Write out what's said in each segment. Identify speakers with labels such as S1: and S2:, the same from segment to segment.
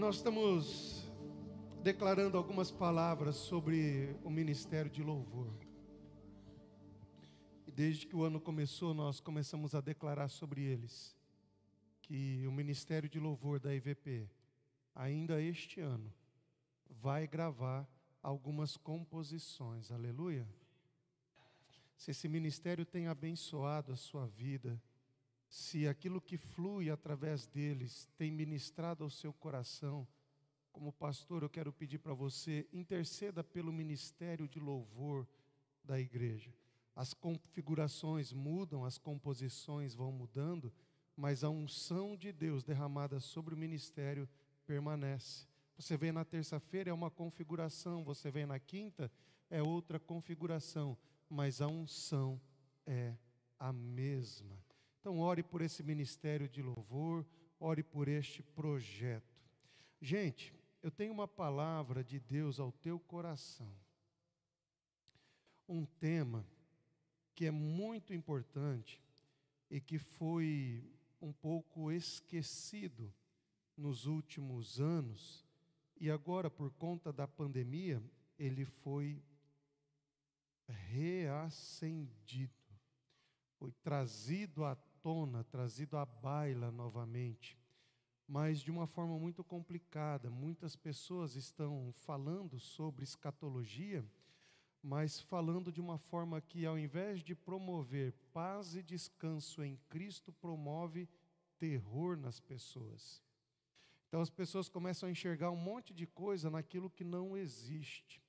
S1: Nós estamos declarando algumas palavras sobre o ministério de louvor. E desde que o ano começou, nós começamos a declarar sobre eles que o ministério de louvor da IVP, ainda este ano, vai gravar algumas composições. Aleluia. Se esse ministério tem abençoado a sua vida, se aquilo que flui através deles tem ministrado ao seu coração, como pastor, eu quero pedir para você, interceda pelo ministério de louvor da igreja. As configurações mudam, as composições vão mudando, mas a unção de Deus derramada sobre o ministério permanece. Você vem na terça-feira, é uma configuração, você vem na quinta, é outra configuração, mas a unção é a mesma. Então, ore por esse ministério de louvor, ore por este projeto. Gente, eu tenho uma palavra de Deus ao teu coração. Um tema que é muito importante e que foi um pouco esquecido nos últimos anos, e agora, por conta da pandemia, ele foi reacendido, foi trazido à tona, trazido à baila novamente, mas de uma forma muito complicada. Muitas pessoas estão falando sobre escatologia, mas falando de uma forma que, ao invés de promover paz e descanso em Cristo, promove terror nas pessoas. Então as pessoas começam a enxergar um monte de coisa naquilo que não existe.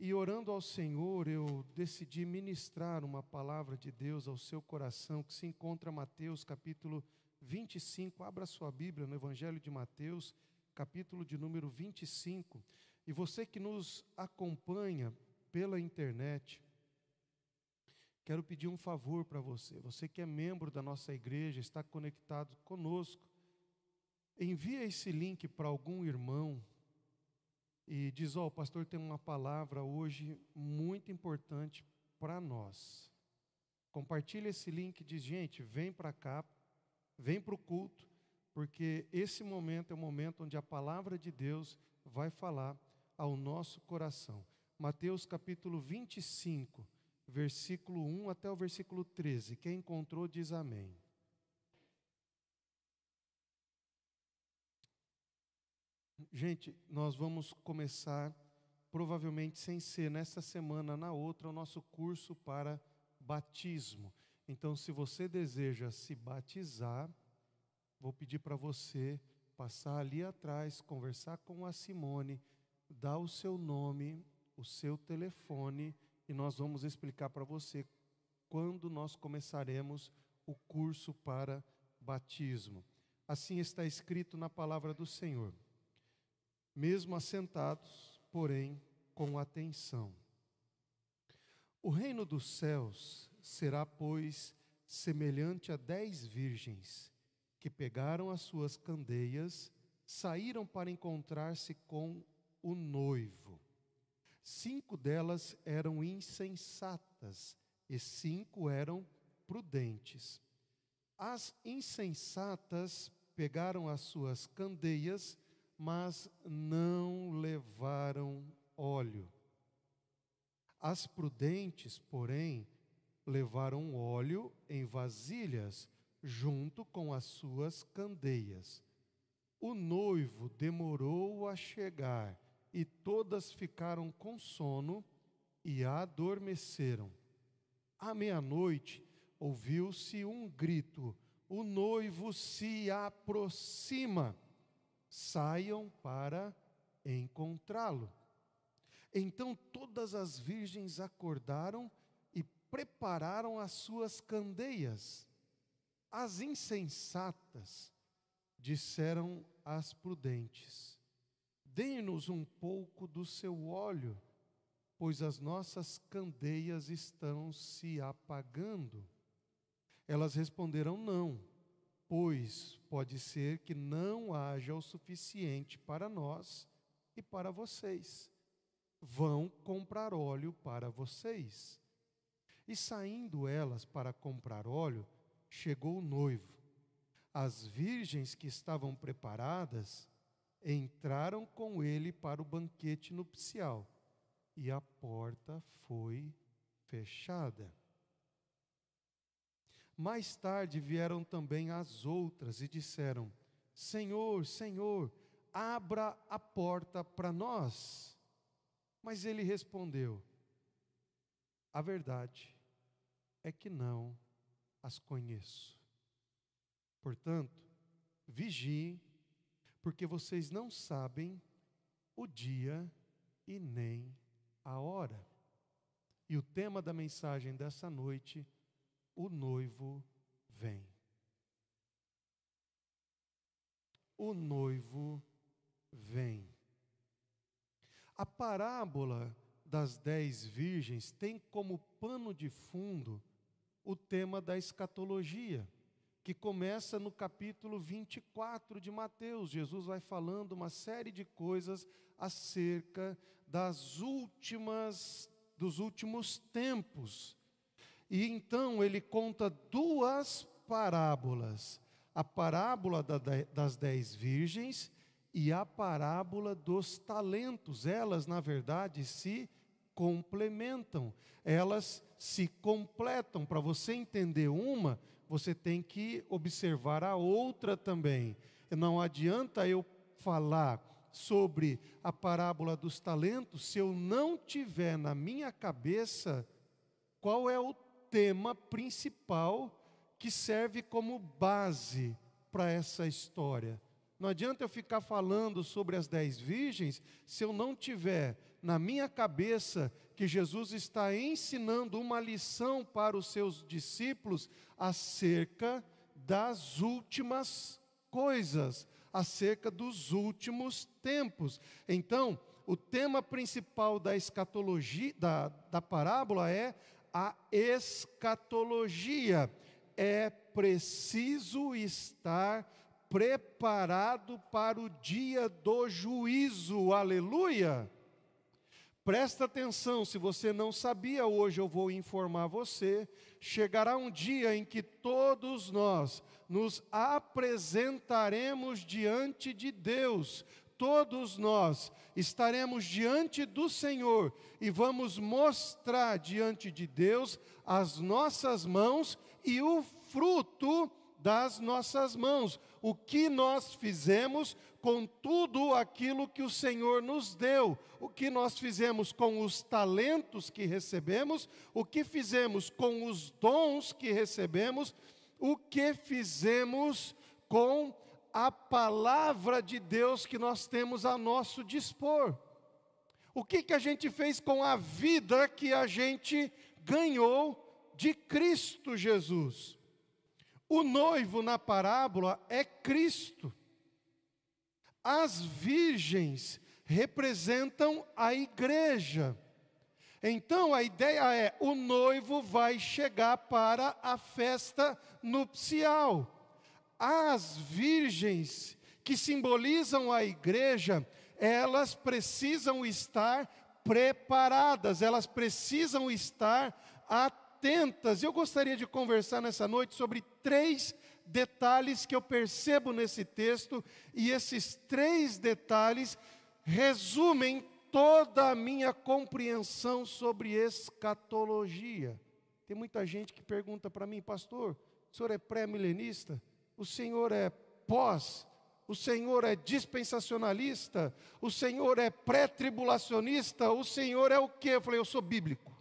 S1: E orando ao Senhor, eu decidi ministrar uma palavra de Deus ao seu coração, que se encontra Mateus capítulo 25. Abra sua Bíblia no Evangelho de Mateus, capítulo de número 25. E você que nos acompanha pela internet, quero pedir um favor para você. Você que é membro da nossa igreja, está conectado conosco, envia esse link para algum irmão e diz: Ó, oh, o pastor tem uma palavra hoje muito importante para nós. Compartilha esse link, diz: gente, vem para cá, vem para o culto, porque esse momento é o momento onde a palavra de Deus vai falar ao nosso coração. Mateus capítulo 25, versículo 1 até o versículo 13. Quem encontrou diz amém. Gente, nós vamos começar provavelmente sem ser nessa semana, na outra, o nosso curso para batismo. Então, se você deseja se batizar, vou pedir para você passar ali atrás, conversar com a Simone, dar o seu nome, o seu telefone e nós vamos explicar para você quando nós começaremos o curso para batismo. Assim está escrito na palavra do Senhor mesmo assentados, porém com atenção. O reino dos céus será, pois, semelhante a dez virgens que pegaram as suas candeias, saíram para encontrar-se com o noivo. Cinco delas eram insensatas e cinco eram prudentes. As insensatas pegaram as suas candeias, mas não levaram óleo. As prudentes, porém, levaram óleo em vasilhas, junto com as suas candeias. O noivo demorou a chegar, e todas ficaram com sono e adormeceram. À meia-noite ouviu-se um grito: O noivo se aproxima saiam para encontrá-lo. Então todas as virgens acordaram e prepararam as suas candeias. As insensatas disseram às prudentes: Deem-nos um pouco do seu óleo, pois as nossas candeias estão se apagando. Elas responderam: Não pois pode ser que não haja o suficiente para nós e para vocês. Vão comprar óleo para vocês. E saindo elas para comprar óleo, chegou o noivo. As virgens que estavam preparadas entraram com ele para o banquete nupcial e a porta foi fechada. Mais tarde vieram também as outras e disseram: Senhor, Senhor, abra a porta para nós. Mas ele respondeu: A verdade é que não as conheço. Portanto, vigiem, porque vocês não sabem o dia e nem a hora. E o tema da mensagem dessa noite é o noivo vem. O noivo vem. A parábola das dez virgens tem como pano de fundo o tema da escatologia, que começa no capítulo 24 de Mateus. Jesus vai falando uma série de coisas acerca das últimas dos últimos tempos e então ele conta duas parábolas: a parábola das dez virgens e a parábola dos talentos. Elas, na verdade, se complementam, elas se completam. Para você entender uma, você tem que observar a outra também. Não adianta eu falar sobre a parábola dos talentos se eu não tiver na minha cabeça qual é o tema principal que serve como base para essa história. Não adianta eu ficar falando sobre as dez virgens se eu não tiver na minha cabeça que Jesus está ensinando uma lição para os seus discípulos acerca das últimas coisas, acerca dos últimos tempos. Então, o tema principal da escatologia, da, da parábola é a escatologia. É preciso estar preparado para o dia do juízo. Aleluia! Presta atenção, se você não sabia, hoje eu vou informar você. Chegará um dia em que todos nós nos apresentaremos diante de Deus todos nós estaremos diante do Senhor e vamos mostrar diante de Deus as nossas mãos e o fruto das nossas mãos, o que nós fizemos com tudo aquilo que o Senhor nos deu, o que nós fizemos com os talentos que recebemos, o que fizemos com os dons que recebemos, o que fizemos com a palavra de Deus que nós temos a nosso dispor. O que, que a gente fez com a vida que a gente ganhou de Cristo Jesus? O noivo na parábola é Cristo. As virgens representam a igreja. Então a ideia é: o noivo vai chegar para a festa nupcial as virgens que simbolizam a igreja, elas precisam estar preparadas, elas precisam estar atentas. Eu gostaria de conversar nessa noite sobre três detalhes que eu percebo nesse texto, e esses três detalhes resumem toda a minha compreensão sobre escatologia. Tem muita gente que pergunta para mim, pastor, o senhor é pré-milenista? o Senhor é pós, o Senhor é dispensacionalista, o Senhor é pré-tribulacionista, o Senhor é o quê? Eu falei, eu sou bíblico.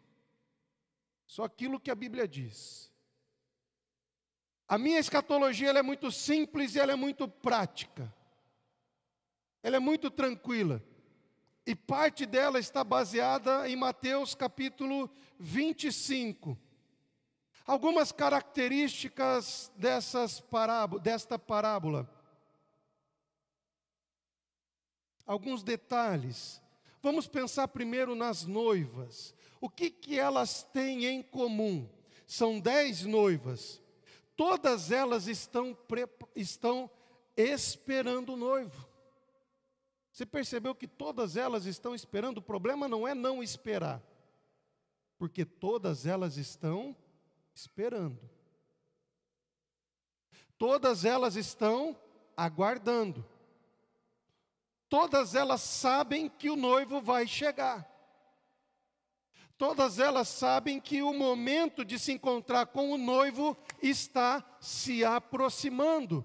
S1: Só aquilo que a Bíblia diz. A minha escatologia ela é muito simples e ela é muito prática. Ela é muito tranquila. E parte dela está baseada em Mateus capítulo 25. Algumas características dessas parábola, desta parábola. Alguns detalhes. Vamos pensar primeiro nas noivas. O que, que elas têm em comum? São dez noivas. Todas elas estão, estão esperando o noivo. Você percebeu que todas elas estão esperando? O problema não é não esperar, porque todas elas estão esperando esperando. Todas elas estão aguardando. Todas elas sabem que o noivo vai chegar. Todas elas sabem que o momento de se encontrar com o noivo está se aproximando.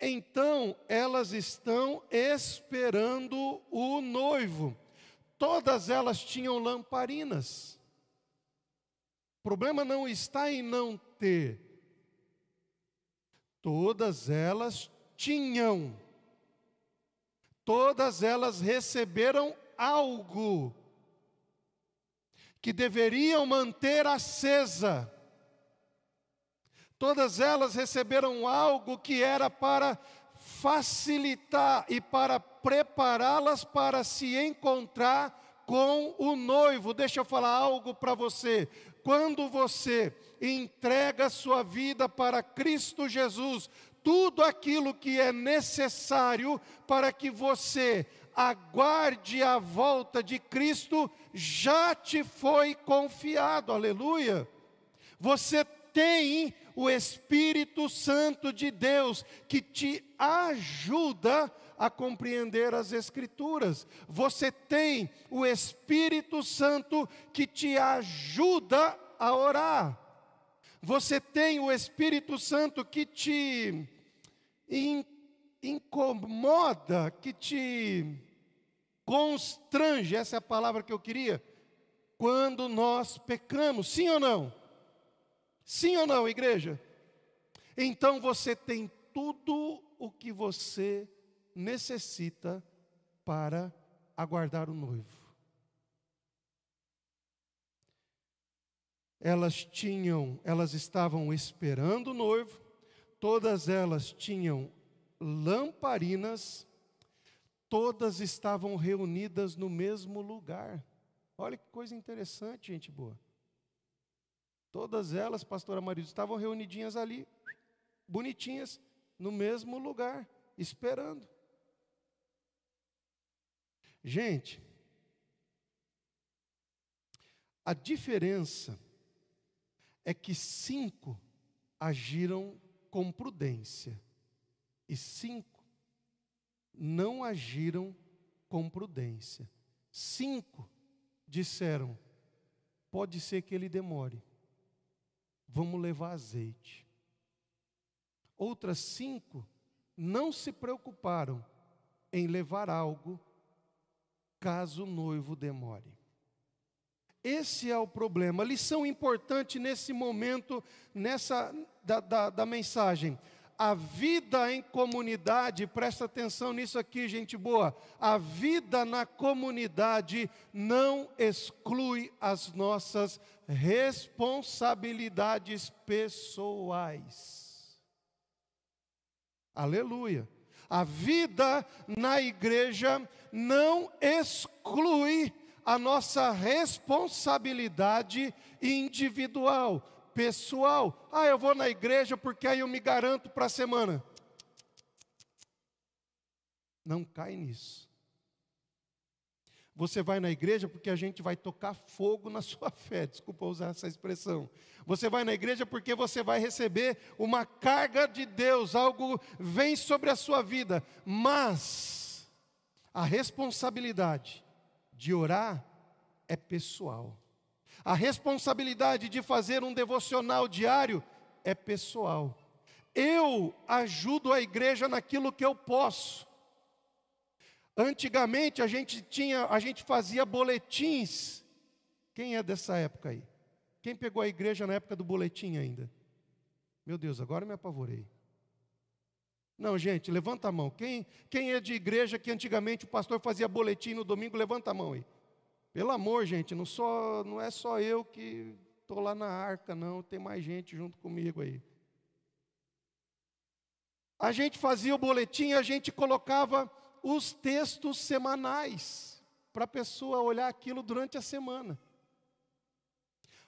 S1: Então elas estão esperando o noivo. Todas elas tinham lamparinas. O problema não está em não ter. Todas elas tinham. Todas elas receberam algo que deveriam manter acesa. Todas elas receberam algo que era para facilitar e para prepará-las para se encontrar com o noivo. Deixa eu falar algo para você quando você entrega sua vida para Cristo Jesus, tudo aquilo que é necessário para que você aguarde a volta de Cristo já te foi confiado, aleluia. Você tem o Espírito Santo de Deus que te ajuda a compreender as Escrituras. Você tem o Espírito Santo que te ajuda a orar. Você tem o Espírito Santo que te in, incomoda, que te constrange essa é a palavra que eu queria quando nós pecamos, sim ou não? Sim ou não, igreja? Então você tem tudo o que você necessita para aguardar o noivo. Elas tinham, elas estavam esperando o noivo, todas elas tinham lamparinas, todas estavam reunidas no mesmo lugar. Olha que coisa interessante, gente boa. Todas elas, pastora Marido, estavam reunidinhas ali, bonitinhas, no mesmo lugar, esperando. Gente, a diferença é que cinco agiram com prudência e cinco não agiram com prudência. Cinco disseram: pode ser que ele demore vamos levar azeite. Outras cinco não se preocuparam em levar algo caso o noivo demore. Esse é o problema. Lição importante nesse momento, nessa da, da, da, mensagem. A vida em comunidade, presta atenção nisso aqui, gente boa. A vida na comunidade não exclui as nossas responsabilidades pessoais. Aleluia. A vida na igreja não exclui a nossa responsabilidade individual, pessoal. Ah, eu vou na igreja porque aí eu me garanto para a semana. Não cai nisso. Você vai na igreja porque a gente vai tocar fogo na sua fé, desculpa usar essa expressão. Você vai na igreja porque você vai receber uma carga de Deus, algo vem sobre a sua vida, mas a responsabilidade de orar é pessoal. A responsabilidade de fazer um devocional diário é pessoal. Eu ajudo a igreja naquilo que eu posso. Antigamente a gente tinha, a gente fazia boletins. Quem é dessa época aí? Quem pegou a igreja na época do boletim ainda? Meu Deus, agora me apavorei. Não, gente, levanta a mão. Quem, quem é de igreja que antigamente o pastor fazia boletim no domingo, levanta a mão aí. Pelo amor, gente, não, só, não é só eu que estou lá na arca, não, tem mais gente junto comigo aí. A gente fazia o boletim, a gente colocava os textos semanais, para a pessoa olhar aquilo durante a semana.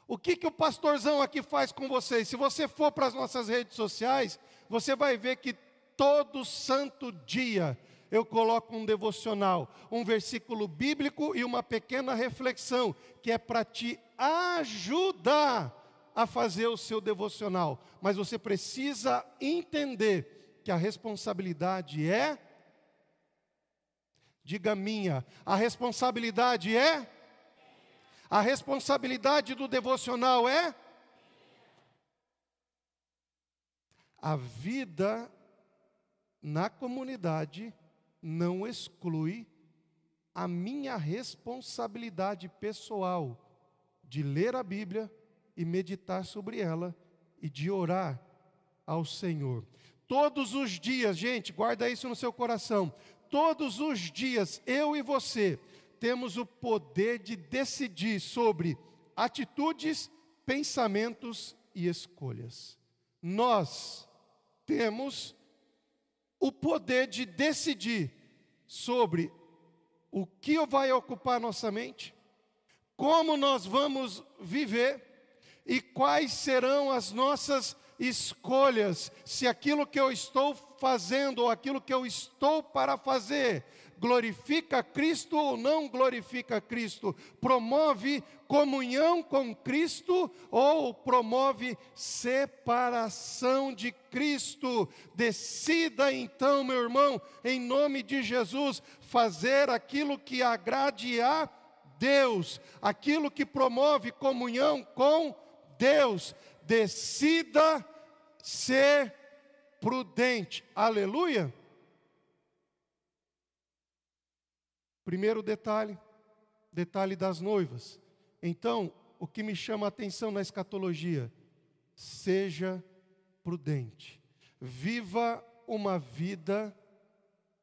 S1: O que, que o pastorzão aqui faz com vocês? Se você for para as nossas redes sociais, você vai ver que todo santo dia eu coloco um devocional, um versículo bíblico e uma pequena reflexão, que é para te ajudar a fazer o seu devocional. Mas você precisa entender que a responsabilidade é Diga minha. A responsabilidade é? A responsabilidade do devocional é? A vida na comunidade não exclui a minha responsabilidade pessoal de ler a Bíblia e meditar sobre ela e de orar ao Senhor. Todos os dias, gente, guarda isso no seu coração todos os dias, eu e você temos o poder de decidir sobre atitudes, pensamentos e escolhas. Nós temos o poder de decidir sobre o que vai ocupar nossa mente, como nós vamos viver e quais serão as nossas escolhas se aquilo que eu estou fazendo ou aquilo que eu estou para fazer glorifica Cristo ou não glorifica Cristo, promove comunhão com Cristo ou promove separação de Cristo. Decida então, meu irmão, em nome de Jesus, fazer aquilo que agrade a Deus, aquilo que promove comunhão com Deus decida ser prudente. Aleluia! Primeiro detalhe, detalhe das noivas. Então, o que me chama a atenção na escatologia, seja prudente. Viva uma vida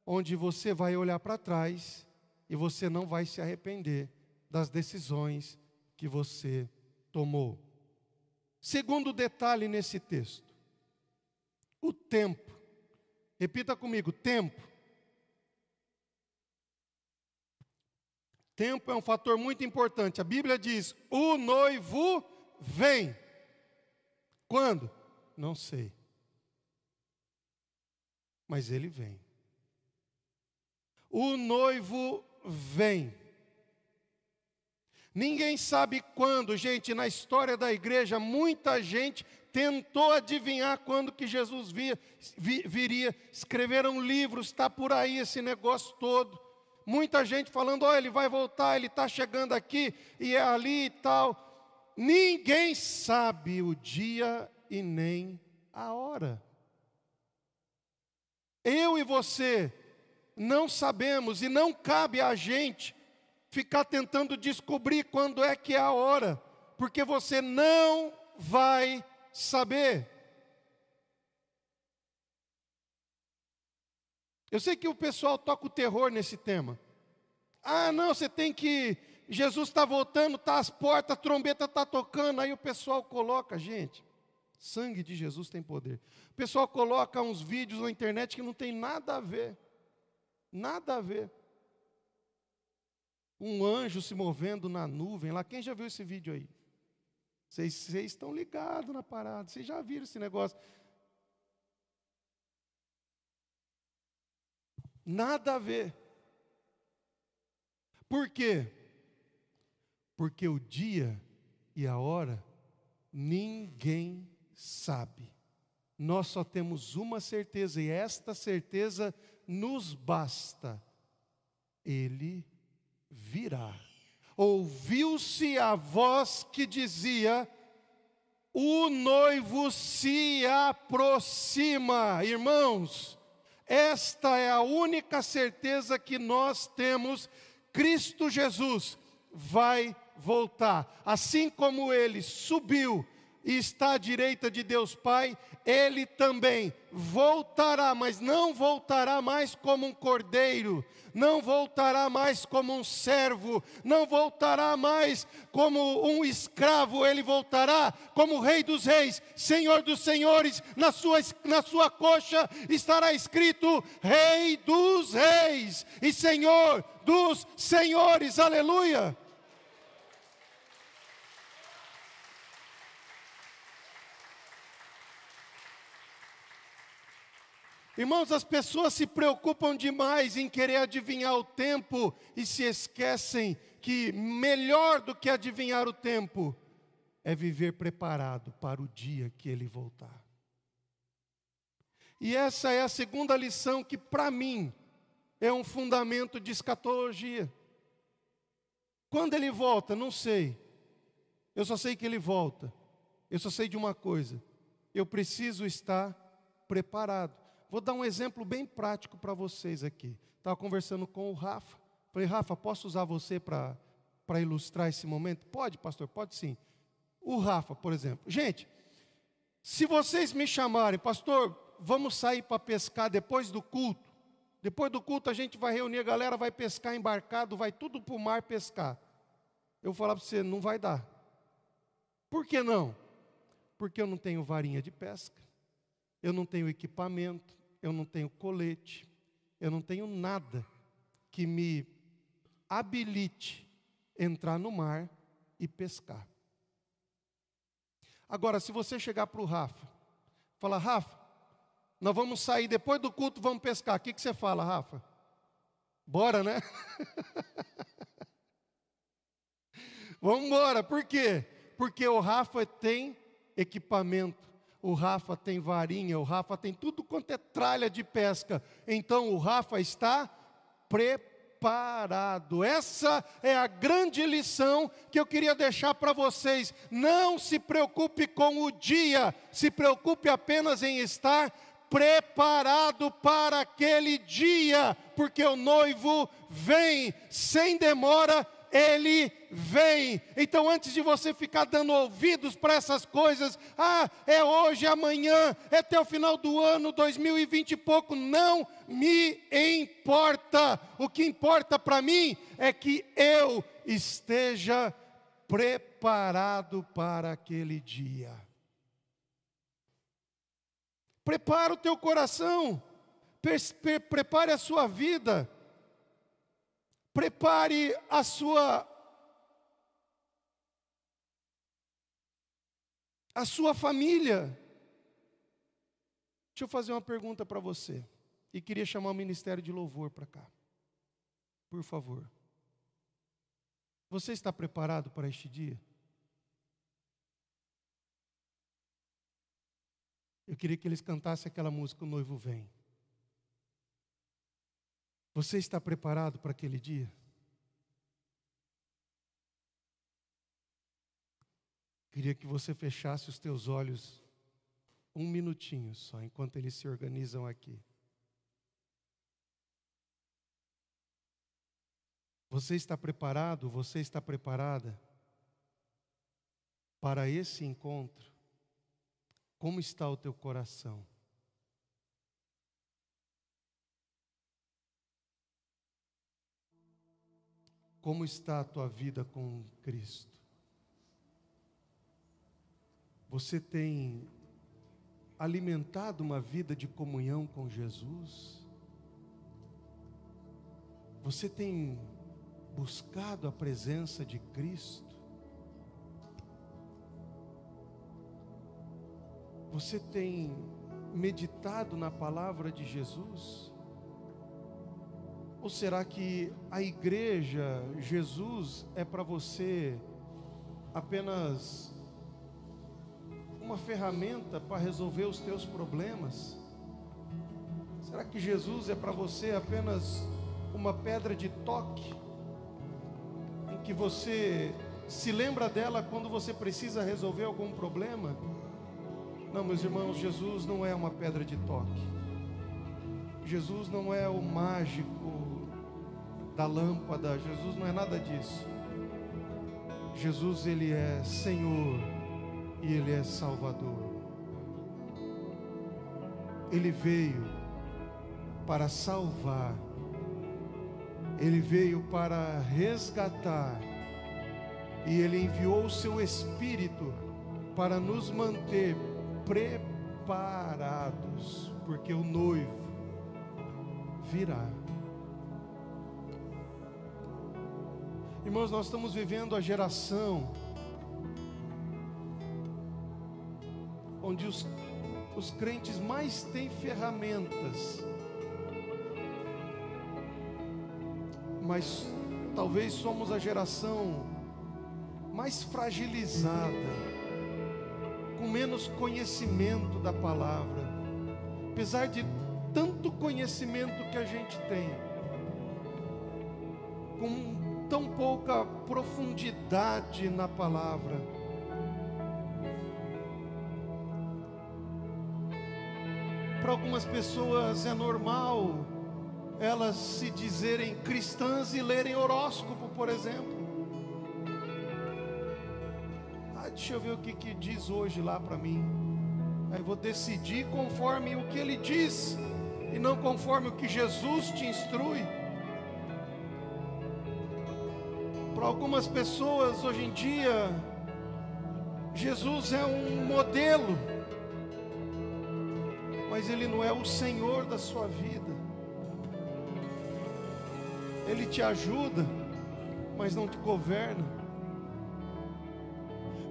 S1: onde você vai olhar para trás e você não vai se arrepender das decisões que você tomou. Segundo detalhe nesse texto: o tempo. Repita comigo: tempo. Tempo é um fator muito importante. A Bíblia diz: o noivo vem. Quando? Não sei. Mas ele vem. O noivo vem. Ninguém sabe quando, gente, na história da igreja, muita gente tentou adivinhar quando que Jesus via, vi, viria. Escreveram livros, está por aí esse negócio todo. Muita gente falando, ó, oh, ele vai voltar, ele está chegando aqui e é ali e tal. Ninguém sabe o dia e nem a hora. Eu e você não sabemos e não cabe a gente ficar tentando descobrir quando é que é a hora, porque você não vai saber. Eu sei que o pessoal toca o terror nesse tema. Ah, não, você tem que. Jesus está voltando, está às portas, a trombeta está tocando. Aí o pessoal coloca, gente, sangue de Jesus tem poder. O pessoal coloca uns vídeos na internet que não tem nada a ver. Nada a ver um anjo se movendo na nuvem lá. Quem já viu esse vídeo aí? Vocês, estão ligados na parada, vocês já viram esse negócio. Nada a ver. Por quê? Porque o dia e a hora ninguém sabe. Nós só temos uma certeza e esta certeza nos basta. Ele virá. Ouviu-se a voz que dizia: O noivo se aproxima. Irmãos, esta é a única certeza que nós temos: Cristo Jesus vai voltar. Assim como ele subiu e está à direita de Deus Pai, ele também voltará, mas não voltará mais como um cordeiro, não voltará mais como um servo, não voltará mais como um escravo, ele voltará como Rei dos Reis, Senhor dos Senhores, na sua, na sua coxa estará escrito Rei dos Reis e Senhor dos Senhores, aleluia. Irmãos, as pessoas se preocupam demais em querer adivinhar o tempo e se esquecem que melhor do que adivinhar o tempo é viver preparado para o dia que ele voltar. E essa é a segunda lição que, para mim, é um fundamento de escatologia. Quando ele volta, não sei. Eu só sei que ele volta. Eu só sei de uma coisa: eu preciso estar preparado vou dar um exemplo bem prático para vocês aqui. Estava conversando com o Rafa. Falei, Rafa, posso usar você para ilustrar esse momento? Pode, pastor, pode sim. O Rafa, por exemplo. Gente, se vocês me chamarem, pastor, vamos sair para pescar depois do culto. Depois do culto a gente vai reunir a galera, vai pescar embarcado, vai tudo para o mar pescar. Eu vou falar para você, não vai dar. Por que não? Porque eu não tenho varinha de pesca, eu não tenho equipamento, eu não tenho colete, eu não tenho nada que me habilite entrar no mar e pescar. Agora, se você chegar para o Rafa, falar, Rafa, nós vamos sair depois do culto, vamos pescar. O que, que você fala, Rafa? Bora, né? vamos embora. Por quê? Porque o Rafa tem equipamento o Rafa tem varinha, o Rafa tem tudo quanto é tralha de pesca. Então o Rafa está preparado. Essa é a grande lição que eu queria deixar para vocês. Não se preocupe com o dia, se preocupe apenas em estar preparado para aquele dia, porque o noivo vem sem demora ele vem. Então, antes de você ficar dando ouvidos para essas coisas, ah, é hoje, é amanhã, é até o final do ano, 2020 e pouco, não me importa. O que importa para mim é que eu esteja preparado para aquele dia. Prepara o teu coração, pre pre prepare a sua vida prepare a sua a sua família. Deixa eu fazer uma pergunta para você. E queria chamar o ministério de louvor para cá. Por favor. Você está preparado para este dia? Eu queria que eles cantassem aquela música O Noivo Vem. Você está preparado para aquele dia? Queria que você fechasse os teus olhos um minutinho só, enquanto eles se organizam aqui. Você está preparado? Você está preparada para esse encontro? Como está o teu coração? Como está a tua vida com Cristo? Você tem alimentado uma vida de comunhão com Jesus? Você tem buscado a presença de Cristo? Você tem meditado na palavra de Jesus? Ou será que a igreja, Jesus, é para você apenas uma ferramenta para resolver os teus problemas? Será que Jesus é para você apenas uma pedra de toque em que você se lembra dela quando você precisa resolver algum problema? Não, meus irmãos, Jesus não é uma pedra de toque. Jesus não é o mágico da lâmpada. Jesus não é nada disso. Jesus, Ele é Senhor e Ele é Salvador. Ele veio para salvar, Ele veio para resgatar, e Ele enviou o Seu Espírito para nos manter preparados, porque o noivo virá. Irmãos, nós estamos vivendo a geração onde os, os crentes mais têm ferramentas, mas talvez somos a geração mais fragilizada, com menos conhecimento da palavra, apesar de tanto conhecimento que a gente tem, com tão pouca profundidade na palavra. Para algumas pessoas é normal elas se dizerem cristãs e lerem horóscopo, por exemplo. Ah, deixa eu ver o que, que diz hoje lá para mim. Aí vou decidir conforme o que ele diz e não conforme o que Jesus te instrui. Para algumas pessoas hoje em dia, Jesus é um modelo, mas Ele não é o Senhor da sua vida. Ele te ajuda, mas não te governa.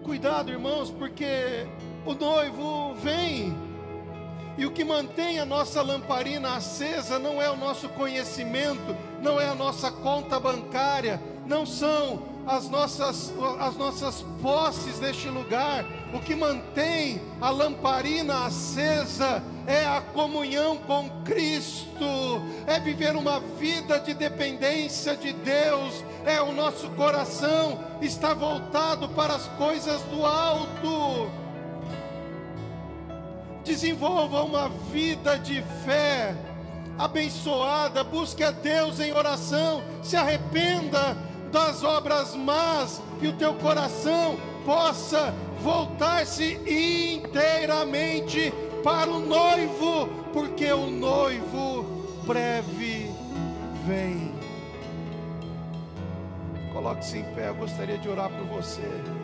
S1: Cuidado, irmãos, porque o noivo vem, e o que mantém a nossa lamparina acesa não é o nosso conhecimento, não é a nossa conta bancária, não são as nossas, as nossas posses neste lugar, o que mantém a lamparina acesa é a comunhão com Cristo, é viver uma vida de dependência de Deus, é o nosso coração está voltado para as coisas do alto. Desenvolva uma vida de fé abençoada, busque a Deus em oração, se arrependa das obras más e o teu coração possa voltar-se inteiramente para o noivo, porque o noivo breve vem. Coloque-se em pé, eu gostaria de orar por você.